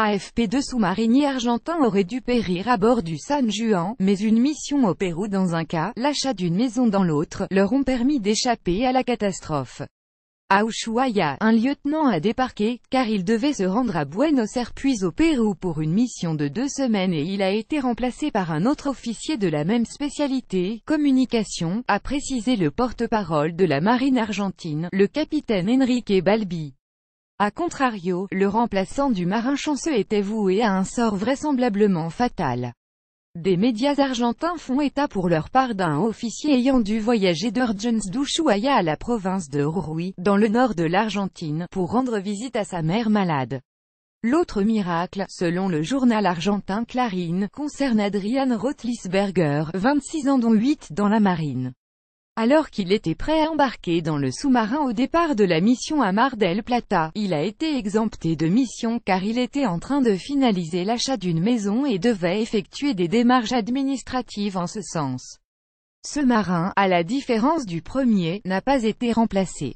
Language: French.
AFP2 sous-mariniers argentins auraient dû périr à bord du San Juan, mais une mission au Pérou dans un cas, l'achat d'une maison dans l'autre, leur ont permis d'échapper à la catastrophe. À un lieutenant a débarqué, car il devait se rendre à Buenos Aires puis au Pérou pour une mission de deux semaines et il a été remplacé par un autre officier de la même spécialité, communication, a précisé le porte-parole de la marine argentine, le capitaine Enrique Balbi. A contrario, le remplaçant du marin chanceux était voué à un sort vraisemblablement fatal. Des médias argentins font état pour leur part d'un officier ayant dû voyager d'Urgence d'Ushuaia à la province de Rui, dans le nord de l'Argentine, pour rendre visite à sa mère malade. L'autre miracle, selon le journal argentin Clarine, concerne Adrian Rotlisberger, 26 ans dont 8 dans la marine. Alors qu'il était prêt à embarquer dans le sous-marin au départ de la mission à Mar del Plata, il a été exempté de mission car il était en train de finaliser l'achat d'une maison et devait effectuer des démarches administratives en ce sens. Ce marin, à la différence du premier, n'a pas été remplacé.